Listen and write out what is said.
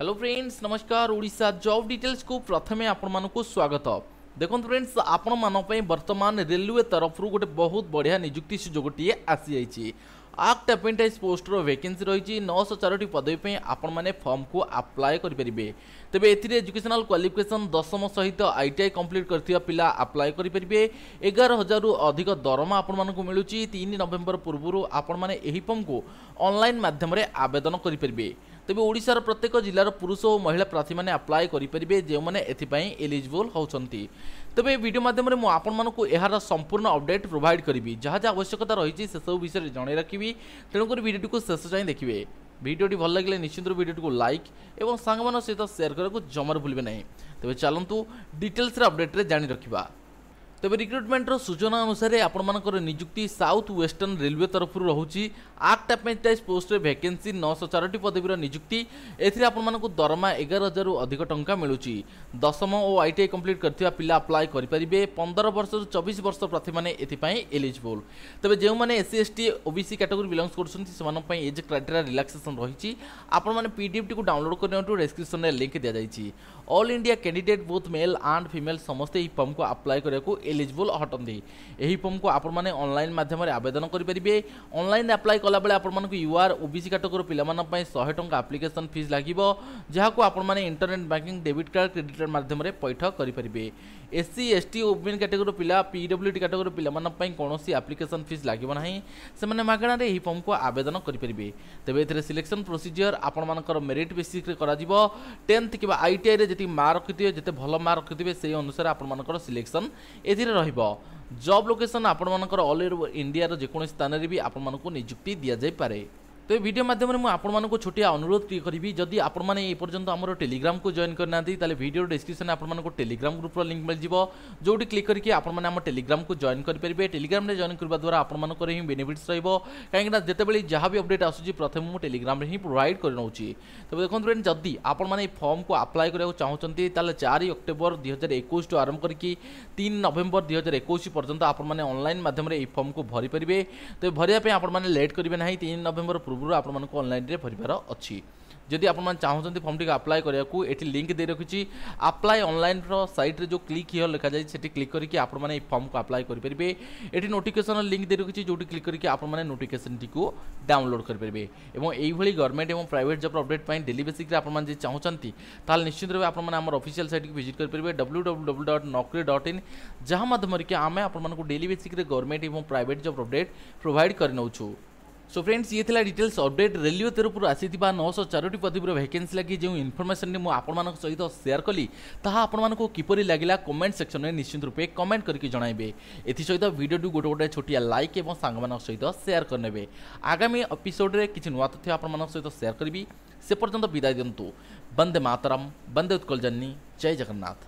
hello friends নমস্কার Odisha job details কু প্রথমে আপনার স্বাগত দেখুন ফ্রেন্ডস আপনার বর্তমান রেলওয়ে তরফর গোটে বহুত বড়িয়া নিযুক্তি সুযোগটিয়ে আসিযাইছি আর্ট আপেন্টাইজ পোস্টর ভ্যাকেন্সি রয়েছে নশো চারোটি পদবী পাই আপনার ফর্মকু আপ্লায় করে তবে এতে এজুকেশনাল ক্বালিফিকেসন দশম সহিত আইটিআই কমপ্লিট করে পিলা আপ্লায় করে এগার হাজার অধিক দরমা আপনার মিলুচি তিন নভেম্বর পূর্ব আপনার এই ফর্মকু অনলাইন মাধ্যমে আবেদন করে ତେବେ ଓଡ଼ିଶାର ପ୍ରତ୍ୟେକ ଜିଲ୍ଲାର ପୁରୁଷ ଓ ମହିଳା ପ୍ରାର୍ଥୀମାନେ ଆପ୍ଲାଏ କରିପାରିବେ ଯେଉଁମାନେ ଏଥିପାଇଁ ଏଲିଜିବୁଲ୍ ହେଉଛନ୍ତି ତେବେ ଏ ଭିଡ଼ିଓ ମାଧ୍ୟମରେ ମୁଁ ଆପଣମାନଙ୍କୁ ଏହାର ସମ୍ପୂର୍ଣ୍ଣ ଅପଡେଟ୍ ପ୍ରୋଭାଇଡ଼ କରିବି ଯାହା ଯାହା ଆବଶ୍ୟକତା ରହିଛି ସେସବୁ ବିଷୟରେ ଜଣାଇ ରଖିବି ତେଣୁକରି ଭିଡ଼ିଓଟିକୁ ଶେଷ ଯାଏଁ ଦେଖିବେ ভিডিওটি ভালো লাগলে নিশ্চিন্ত ভিডিওটিকে লাইক এবং সাংমানের সহ সেয়ার করা জমার ভুলবে না তবে চালু ডিটেলসের অপডেট্রে জাঁ রাখা ତେବେ ରିକ୍ରୁଟମେଣ୍ଟର ସୂଚନା ଅନୁସାରେ ଆପଣମାନଙ୍କର ନିଯୁକ୍ତି ସାଉଥ୍ ୱେଷ୍ଟର୍ଣ୍ଣ ରେଲୱେ ତରଫରୁ ରହୁଛି ଆକ୍ଟ ଆପେଣ୍ଟାଇଜ୍ ପୋଷ୍ଟରେ ଭ୍ୟାକେନ୍ସି ନଅଶହ ଚାରୋଟି ପଦବୀର ନିଯୁକ୍ତି ଏଥିରେ ଆପଣମାନଙ୍କୁ ଦରମା ଏଗାର ହଜାରରୁ ଅଧିକ ଟଙ୍କା ମିଳୁଛି ଦଶମ ଓ ଆଇଟିଆଇ କମ୍ପ୍ଲିଟ୍ କରିଥିବା ପିଲା ଆପ୍ଲାଏ କରିପାରିବେ ପନ୍ଦର ବର୍ଷରୁ ଚବିଶ ବର୍ଷ ପ୍ରାର୍ଥୀମାନେ ଏଥିପାଇଁ ଏଲିଜିବୁଲ୍ ତେବେ ଯେଉଁମାନେ SC ST OBC category belongs କରୁଛନ୍ତି ସେମାନଙ୍କ ପାଇଁ ଏଜ୍ କ୍ରାଇଟେରିଆ ରିଲାକ୍ସେସନ୍ ରହିଛି ଆପଣମାନେ ପିଡିଏଫ୍ଟିକୁ ଡାଉନଲୋଡ୍ କରିନିଅନ୍ତୁ ଡେସ୍କ୍ରିପ୍ସନ୍ରେ ଲିଙ୍କ୍ ଦିଆଯାଇଛି all India candidate both male and female ସମସ୍ତେ ଏହି ଫର୍ମକୁ ଆପ୍ଲାଏ କରିବାକୁ ଏଲିଜିବୁଲ୍ ଅଟନ୍ତି ଏହି ଫର୍ମକୁ ଆପଣମାନେ ଅନଲାଇନ୍ ମାଧ୍ୟମରେ ଆବେଦନ କରିପାରିବେ ଅନଲାଇନ୍ ଆପ୍ଲାଏ କଲାବେଳେ ଆପଣମାନଙ୍କୁ ୟୁ ଆର୍ ଓବିସି କାଟଗୋରୀ ପିଲାମାନଙ୍କ ପାଇଁ ଶହେ ଟଙ୍କା ଆପ୍ଲିକେସନ୍ ଫିସ୍ ଲାଗିବ ଯାହାକୁ ଆପଣମାନେ internet banking debit card credit card ମାଧ୍ୟମରେ ପୈଠ କରିପାରିବେ ଏସ୍ସି ଏସ୍ଟି ଓବିଏନ୍ କାଟେଗୋରୀ ପିଲା ପିଡବ୍ଲ୍ୟୁଡି କାଟେଗୋରୀ ପିଲାମାନଙ୍କ ପାଇଁ କୌଣସି ଆପ୍ଲିକେସନ୍ ଫିସ୍ ଲାଗିବ ନାହିଁ ସେମାନେ ମାଗଣାରେ ଏହି ଫର୍ମକୁ ଆବେଦନ କରିପାରିବେ ତେବେ ଏଥିରେ ସିଲେକ୍ସନ୍ ପ୍ରୋସିଜିଓର ଆପଣମାନଙ୍କର ମେରିଟ୍ ବେସିସ୍ରେ କରାଯିବ ଟେନ୍ଥ କିମ୍ବା ଆଇଟିଆଇରେ ଯେତିକି ମାର୍କ ରଖିଥିବେ ଯେତେ ଭଲ ମାର୍କ ରଖିଥିବେ ସେହି ଅନୁସାରେ ଆପଣମାନଙ୍କର ସିଲେକ୍ସନ୍ ଏଥିରେ ଏଥିରେ ରହିବ ଜବ୍ ଲୋକେସନ୍ ଆପଣମାନଙ୍କର ଅଲ୍ ଓଭର୍ ଇଣ୍ଡିଆର ଯେକୌଣସି ସ୍ଥାନରେ ବି ଆପଣମାନଙ୍କୁ ନିଯୁକ୍ତି ଦିଆଯାଇପାରେ তো এই ভিডিও মাধ্যমে মু আপনার ছোটিয়া অনুরোধ করবি যদি আপনার এই পর্যন্ত আমার টেলিগ্রাম কু জয়েন করে না তাহলে ভিডিও ডেসক্রিপশন আপনার টেলিগ্রাম গ্রুপর লিঙ্ক মিলଯିବ যেটি ক্লিক করি আপনার আমার টেলিগ্রাম কু জয়েন করে টেলিগ্রামে জয়েন করা দ্বারা আপনার হি বেনিফিটস রহব কিনা যেতবে যা বি অপডেট আসুচি প্রথমে মু টেলিগ্রামে হি প্রোভাইড করে নেছি তবে দেখুন ফ্রেন্ড যদি আপনার এই ফর্ম কু আপ্লাই করা চাহুমান তাহলে চারি অক্টোবর দুই হাজার একুশ টু আরম্ভ করি তিন নভেম্বর দুই হাজার একুশ পর্যন্ত আপনার অনলাইন মাধ্যমে এই ফর্ম কু ভরিপারে তবে ভরা আপনার লেট করবে না তিন নভেম্বর পূর্ব पूर्व आपंटे भरबार अच्छी जदि आप चाहते फर्म टी आप्लाय करा ये लिंक दे रखी आप्लाय अनलाइन सैट्रे जो क्लिक हियर लिखा जाए से क्लिक करके आप फर्म को आप्लाय करेंगे ये नोटिफिकेसन लिंक दे रखी जो क्लिक करके आप नोटिफिकेसन टी डाउनलोड करेंगे यही गवर्नमेंट और प्राइवेट जब अपडेट डेली बेसिक्रे आप चाहते ताल निश्चित रूप आम अफिशियाल सैट को भिजिट करेंगे W W W dot Naukri dot इन जहाँ मध्यम कि आम आप डेली बेसिक्रे गवर्नमेंट और प्राइट जब्र अपडेट प्रोभाइड कर सो फ्रेंड्स ये थिला डिटेल्स अपडेट रेलवे तरफ आसीथिबा 904टी पदवीर वैकेंसी लागि जे इनफॉर्मेशन ने मु आपण मानक सहित शेयर कली ताहा आपण मानक किपरि लागिला कमेंट सेक्शन रे निश्चित रूपे कमेंट करके जणाइबे एथि सहित वीडियो टू गोटे गोटे छोटिया लाइक एवं सांग मानक सहित शेयर करनेबे आगामी एपिसोड रे किछि नुवा तथ्य आपण मानक सहित शेयर करबी से पर्यंत विदाय दिंतु वंदे मातरम वंदे उत्कल जन्नी जय जगन्नाथ